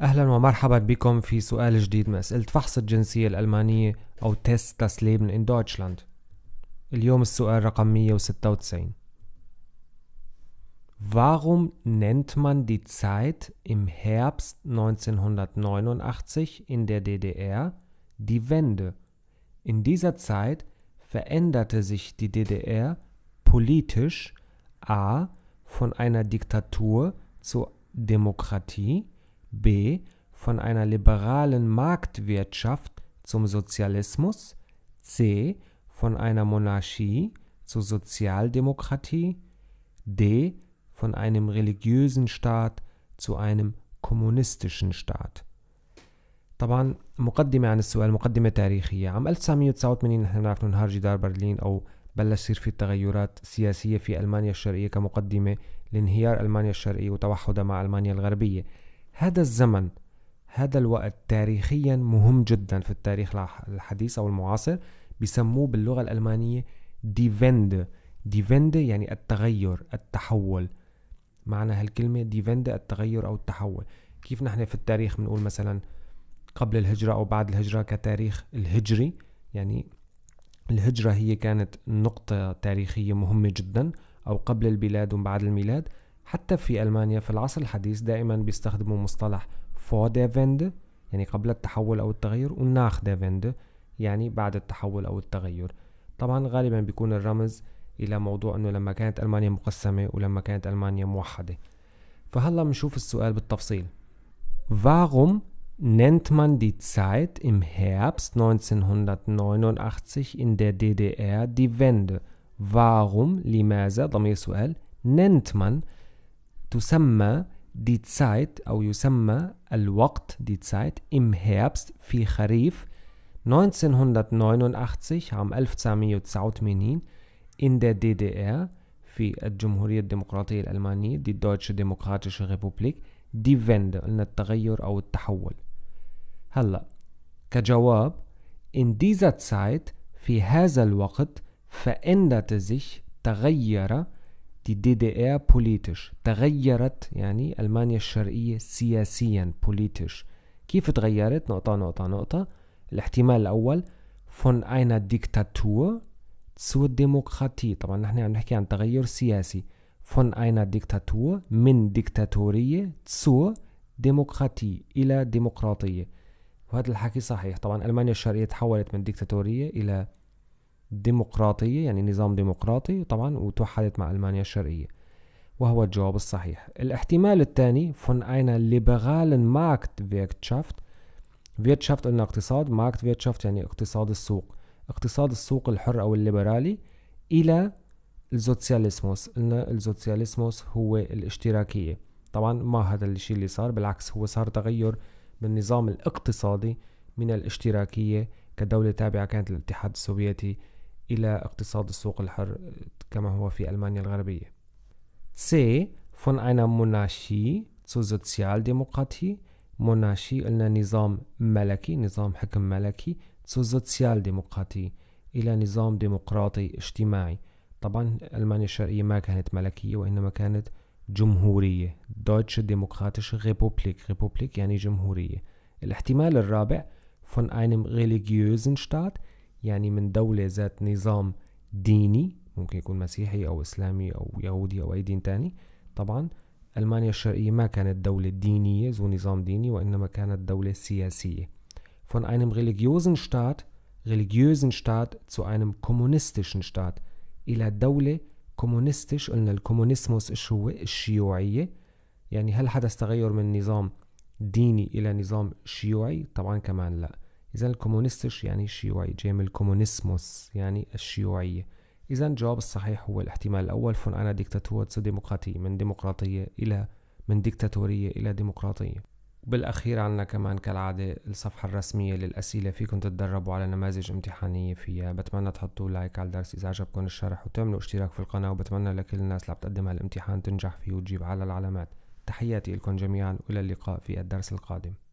أهلا ومرحبا بكم في سؤال جديد من أسئلة فحص الجنسية الألمانية أو تيست das Leben in Deutschland اليوم السؤال رقم 196 Warum nennt man die Zeit im Herbst 1989 in der DDR die Wende? In dieser Zeit veränderte sich die DDR politisch a von einer Diktatur zur Demokratie b. von einer liberalen Marktwirtschaft zum Sozialismus, c. von einer Monarchie zur Sozialdemokratie, d. von einem religiösen Staat zu einem kommunistischen Staat. طبعا مقدمة عن السؤال مقدمة تاريخية عام 1989 نحن نعرف انه انهار جدار برلين أو بلش يصير في تغيرات سياسية في ألمانيا الشرقية كمقدمة لانهيار ألمانيا الشرقية وتوحدها مع ألمانيا الغربية هذا الزمن هذا الوقت تاريخيا مهم جدا في التاريخ الحديث أو المعاصر بسموه باللغة الألمانية دي فيند يعني التغير التحول معنى هالكلمة فيند التغير أو التحول كيف نحن في التاريخ بنقول مثلا قبل الهجرة أو بعد الهجرة كتاريخ الهجري يعني الهجرة هي كانت نقطة تاريخية مهمة جدا أو قبل البلاد وبعد الميلاد حتى في ألمانيا في العصر الحديث دائما بيستخدموا مصطلح فور der Wende يعني قبل التحول أو التغير وناخ der Wende يعني بعد التحول أو التغير طبعا غالبا بيكون الرمز إلى موضوع أنه لما كانت ألمانيا مقسمة ولما كانت ألمانيا موحدة فهلا بنشوف السؤال بالتفصيل Warum nennt man die Zeit im Herbst 1989 in der DDR die Wende? Warum, لماذا, ضمير سؤال, nennt man تسمى دي تسايت أو يسمى الوقت دي تسايت im Herbst في خريف 1989 عام 1989 in der DDR في الجمهورية الديمقراطية الألمانية دي Deutsche Demokratische Republik دي Wende قلنا التغير أو التحول هلا كجواب in dieser Zeit في هذا الوقت veränderte sich تغير die DDR إيه politisch تغيرت يعني ألمانيا الشرقية سياسيا politisch كيف تغيرت نقطة نقطة نقطة الاحتمال الأول von einer Diktatur zur Demokratie طبعا نحن عم نحكي عن تغير سياسي von einer Diktatur من ديكتاتورية zur Demokratie إلى ديمقراطية وهذا الحكي صحيح طبعا ألمانيا الشرقية تحولت من ديكتاتورية إلى ديمقراطية يعني نظام ديمقراطي طبعا وتوحدت مع ألمانيا الشرقية وهو الجواب الصحيح الاحتمال الثاني von einer liberalen Marktwirtschaft Wirtschaft قلنا اقتصاد Marktwirtschaft يعني اقتصاد السوق اقتصاد السوق الحر أو الليبرالي إلى السوسياليسموس قلنا السوسياليسموس هو الاشتراكية طبعا ما هذا الشيء اللي صار بالعكس هو صار تغير بالنظام الاقتصادي من الاشتراكية كدولة تابعة كانت للاتحاد السوفيتي إلى اقتصاد السوق الحر كما هو في ألمانيا الغربية. C. Von einer Monarchie zur Sozialdemokratie. Monarchie قلنا نظام ملكي نظام حكم ملكي zur Sozialdemokratie إلى نظام ديمقراطي اجتماعي. طبعا ألمانيا الشرقية ما كانت ملكية وإنما كانت جمهورية Deutsche Demokratische Republik Republik يعني جمهورية الاحتمال الرابع von einem religiösen Staat يعني من دولة ذات نظام ديني ممكن يكون مسيحي أو إسلامي أو يهودي أو أي دين تاني طبعا ألمانيا الشرقية ما كانت دولة دينية ذو نظام ديني وإنما كانت دولة سياسية von einem religiösen Staat religiösen Staat zu einem kommunistischen Staat إلى دولة كومونستيش قلنا الكومونيسموس إيش هو الشيوعية يعني هل حدث تغير من نظام ديني إلى نظام شيوعي طبعا كمان لأ إذا الكومونستش يعني شيوعي جاي من الكومونيسموس يعني الشيوعية إذا الجواب الصحيح هو الاحتمال الأول فون أنا ديكتاتور ديمقراطية من ديمقراطية إلى من ديكتاتورية إلى ديمقراطية وبالأخير عنا كمان كالعادة الصفحة الرسمية للأسئلة فيكم تتدربوا على نماذج امتحانية فيها بتمنى تحطوا لايك على الدرس إذا عجبكم الشرح وتعملوا اشتراك في القناة وبتمنى لكل الناس اللي عم تقدم هالامتحان تنجح فيه وتجيب على العلامات تحياتي لكم جميعا وإلى اللقاء في الدرس القادم